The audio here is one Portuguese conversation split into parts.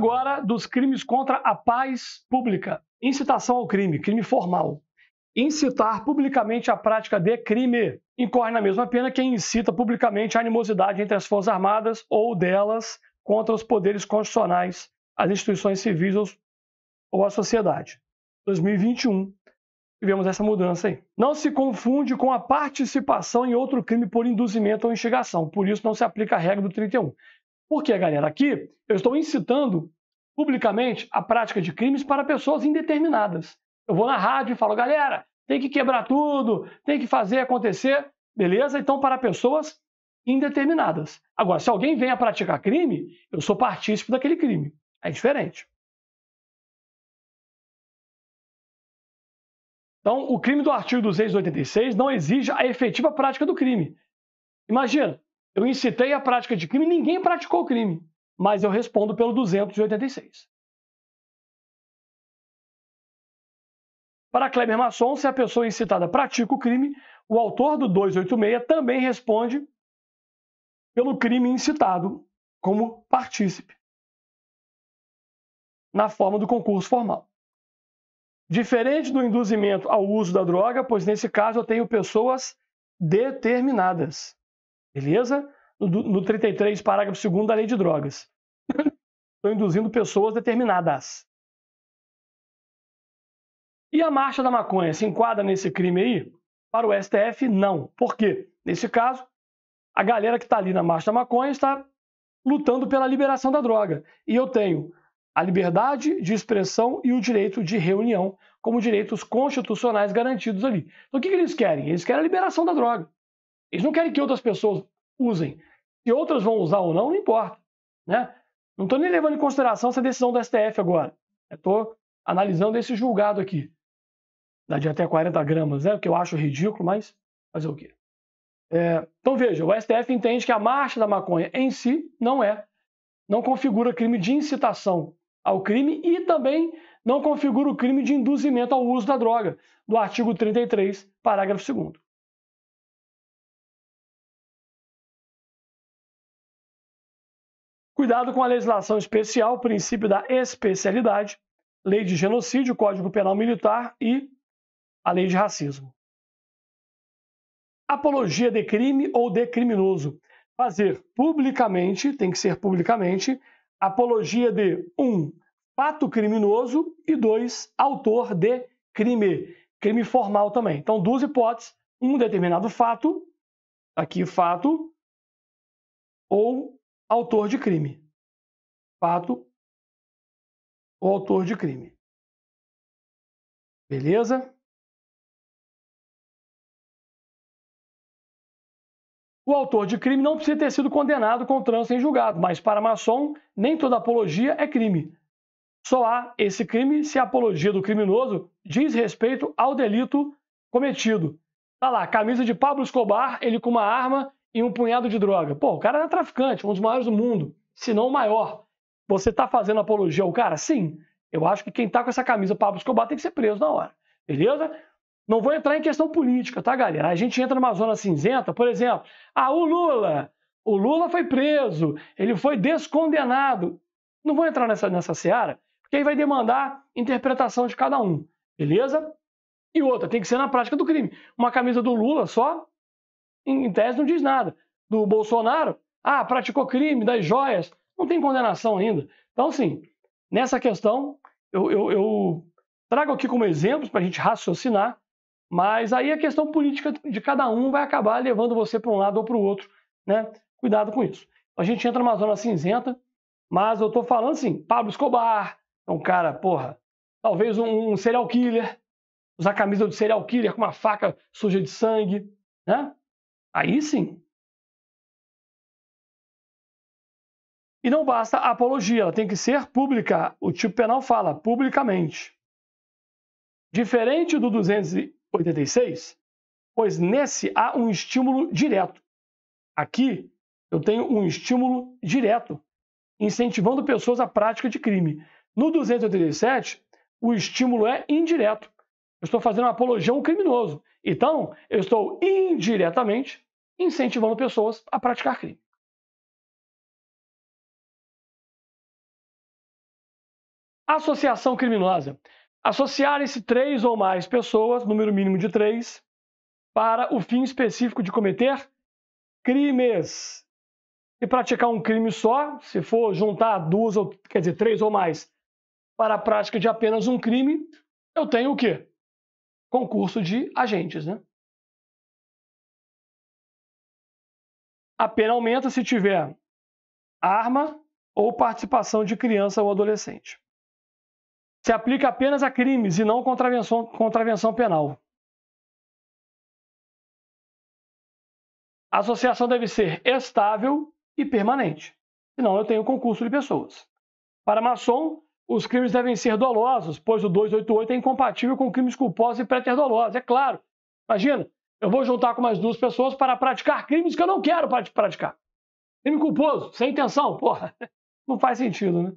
agora dos crimes contra a paz pública. Incitação ao crime, crime formal. Incitar publicamente a prática de crime. Incorre na mesma pena quem incita publicamente a animosidade entre as Forças Armadas ou delas contra os poderes constitucionais, as instituições civis ou a sociedade. 2021, tivemos essa mudança aí. Não se confunde com a participação em outro crime por induzimento ou instigação, por isso não se aplica a regra do 31. Porque, galera, aqui eu estou incitando publicamente a prática de crimes para pessoas indeterminadas. Eu vou na rádio e falo, galera, tem que quebrar tudo, tem que fazer acontecer, beleza? Então, para pessoas indeterminadas. Agora, se alguém vem a praticar crime, eu sou partícipe daquele crime. É diferente. Então, o crime do artigo 286 não exige a efetiva prática do crime. Imagina, eu incitei a prática de crime, ninguém praticou crime, mas eu respondo pelo 286. Para Kleber Masson, se a pessoa incitada pratica o crime, o autor do 286 também responde pelo crime incitado como partícipe, na forma do concurso formal. Diferente do induzimento ao uso da droga, pois nesse caso eu tenho pessoas determinadas. Beleza? No, no 33, parágrafo 2 da lei de drogas. Estou induzindo pessoas determinadas. E a marcha da maconha se enquadra nesse crime aí? Para o STF, não. Por quê? Nesse caso, a galera que está ali na marcha da maconha está lutando pela liberação da droga. E eu tenho a liberdade de expressão e o direito de reunião como direitos constitucionais garantidos ali. Então, o que, que eles querem? Eles querem a liberação da droga. Eles não querem que outras pessoas usem. Se outras vão usar ou não, não importa. Né? Não estou nem levando em consideração essa decisão do STF agora. Estou analisando esse julgado aqui. Da de até 40 gramas, né? o que eu acho ridículo, mas fazer o quê? É, então veja, o STF entende que a marcha da maconha em si não é, não configura crime de incitação ao crime e também não configura o crime de induzimento ao uso da droga, do artigo 33, parágrafo 2. Cuidado com a legislação especial, princípio da especialidade, lei de genocídio, código penal militar e a lei de racismo. Apologia de crime ou de criminoso. Fazer publicamente, tem que ser publicamente, apologia de 1. Um, fato criminoso e 2. Autor de crime. Crime formal também. Então, duas hipóteses: um determinado fato, aqui fato, ou autor de crime. Fato O autor de crime. Beleza? O autor de crime não precisa ter sido condenado com trânsito em julgado, mas para maçom, nem toda apologia é crime. Só há esse crime se a apologia do criminoso diz respeito ao delito cometido. Tá lá, camisa de Pablo Escobar, ele com uma arma e um punhado de droga. Pô, o cara era traficante, um dos maiores do mundo, se não o maior. Você tá fazendo apologia ao cara? Sim. Eu acho que quem tá com essa camisa Pablo Escobar tem que ser preso na hora. Beleza? Não vou entrar em questão política, tá, galera? A gente entra numa zona cinzenta, por exemplo. Ah, o Lula. O Lula foi preso. Ele foi descondenado. Não vou entrar nessa, nessa seara, porque aí vai demandar interpretação de cada um. Beleza? E outra, tem que ser na prática do crime. Uma camisa do Lula só em tese não diz nada. Do Bolsonaro, ah, praticou crime das joias, não tem condenação ainda. Então, assim, nessa questão, eu, eu, eu trago aqui como exemplos para a gente raciocinar, mas aí a questão política de cada um vai acabar levando você para um lado ou para o outro, né? Cuidado com isso. A gente entra numa zona cinzenta, mas eu estou falando assim, Pablo Escobar, é um cara, porra, talvez um, um serial killer, usar camisa de serial killer com uma faca suja de sangue, né? Aí sim. E não basta a apologia, ela tem que ser pública. O tipo penal fala publicamente. Diferente do 286, pois nesse há um estímulo direto. Aqui eu tenho um estímulo direto, incentivando pessoas à prática de crime. No 287, o estímulo é indireto. Eu estou fazendo uma apologia a um criminoso. Então, eu estou indiretamente incentivando pessoas a praticar crime. Associação criminosa. Associarem-se três ou mais pessoas, número mínimo de três, para o fim específico de cometer crimes. E praticar um crime só, se for juntar duas, ou, quer dizer, três ou mais, para a prática de apenas um crime, eu tenho o quê? concurso de agentes. Né? A pena aumenta se tiver arma ou participação de criança ou adolescente. Se aplica apenas a crimes e não contravenção, contravenção penal. A associação deve ser estável e permanente, senão eu tenho concurso de pessoas. Para maçom, os crimes devem ser dolosos, pois o 288 é incompatível com crimes culposos e dolosos. É claro. Imagina, eu vou juntar com mais duas pessoas para praticar crimes que eu não quero praticar. Crime culposo, sem intenção, porra. Não faz sentido, né?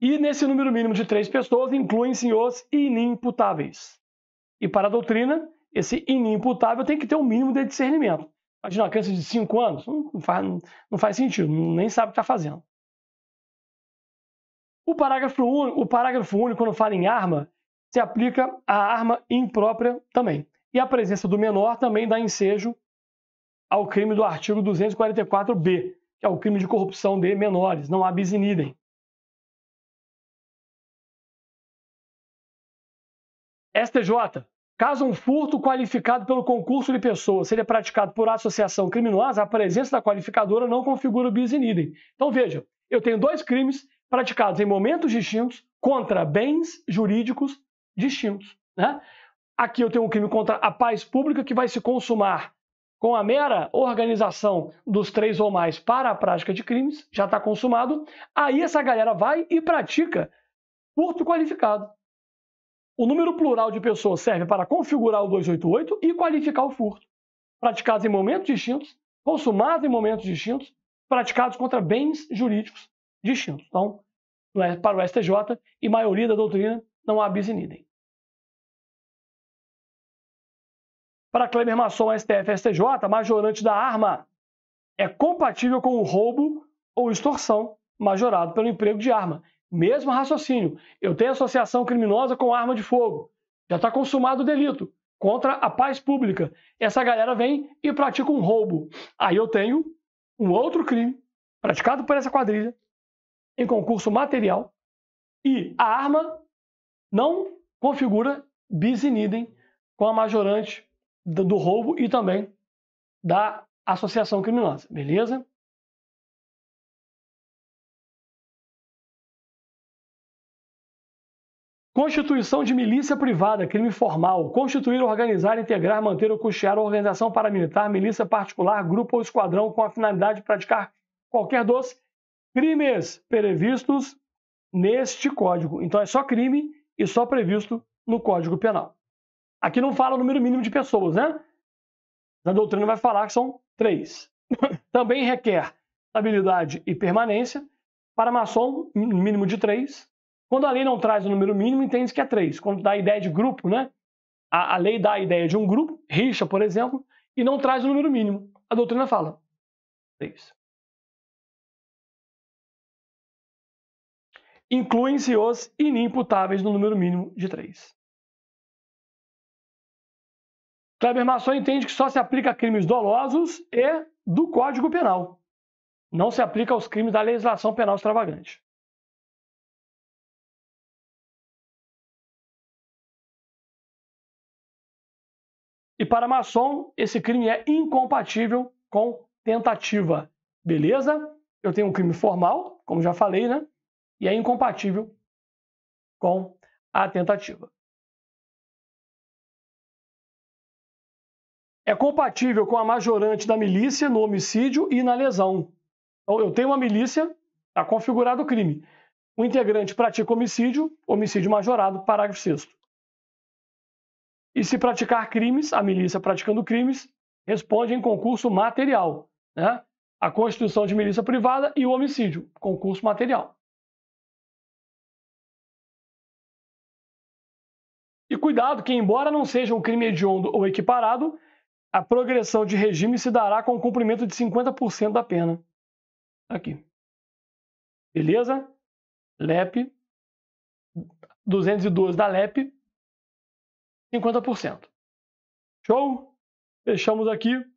E nesse número mínimo de três pessoas incluem-se os inimputáveis. E para a doutrina, esse inimputável tem que ter um mínimo de discernimento. Imagina uma criança de 5 anos, não faz, não faz sentido, nem sabe o que está fazendo. O parágrafo, único, o parágrafo único, quando fala em arma, se aplica à arma imprópria também. E a presença do menor também dá ensejo ao crime do artigo 244b, que é o crime de corrupção de menores, não há bis in idem. STJ, Caso um furto qualificado pelo concurso de pessoas seja praticado por associação criminosa, a presença da qualificadora não configura o bis in idem. Então veja, eu tenho dois crimes praticados em momentos distintos contra bens jurídicos distintos. Né? Aqui eu tenho um crime contra a paz pública que vai se consumar com a mera organização dos três ou mais para a prática de crimes, já está consumado. Aí essa galera vai e pratica furto qualificado. O número plural de pessoas serve para configurar o 288 e qualificar o furto, praticados em momentos distintos, consumados em momentos distintos, praticados contra bens jurídicos distintos. Então, né, para o STJ e maioria da doutrina, não há bis in idem. Para Kleber Masson, STF STJ, majorante da arma é compatível com o roubo ou extorsão majorado pelo emprego de arma. Mesmo raciocínio. Eu tenho associação criminosa com arma de fogo. Já está consumado o delito contra a paz pública. Essa galera vem e pratica um roubo. Aí eu tenho um outro crime praticado por essa quadrilha em concurso material e a arma não configura bis in idem com a majorante do, do roubo e também da associação criminosa, beleza? Constituição de milícia privada, crime formal. Constituir, organizar, integrar, manter ou custear organização paramilitar, milícia particular, grupo ou esquadrão com a finalidade de praticar qualquer dos crimes previstos neste código. Então é só crime e só previsto no Código Penal. Aqui não fala o número mínimo de pessoas, né? Na doutrina vai falar que são três. Também requer estabilidade e permanência. Para maçom, mínimo de três. Quando a lei não traz o número mínimo, entende que é 3. Quando dá a ideia de grupo, né? A, a lei dá a ideia de um grupo, rixa, por exemplo, e não traz o número mínimo. A doutrina fala 3. Incluem-se os inimputáveis no número mínimo de 3. Kleber Masson entende que só se aplica a crimes dolosos e do Código Penal. Não se aplica aos crimes da legislação penal extravagante. E para maçom, esse crime é incompatível com tentativa. Beleza? Eu tenho um crime formal, como já falei, né? E é incompatível com a tentativa. É compatível com a majorante da milícia no homicídio e na lesão. Então, eu tenho uma milícia, está configurado o crime. O integrante pratica homicídio, homicídio majorado, parágrafo 6. E se praticar crimes, a milícia praticando crimes responde em concurso material, né? A constituição de milícia privada e o homicídio, concurso material. E cuidado que, embora não seja um crime hediondo ou equiparado, a progressão de regime se dará com o cumprimento de 50% da pena. Aqui. Beleza? LEP 212 da LEP 50%. Show? Fechamos aqui.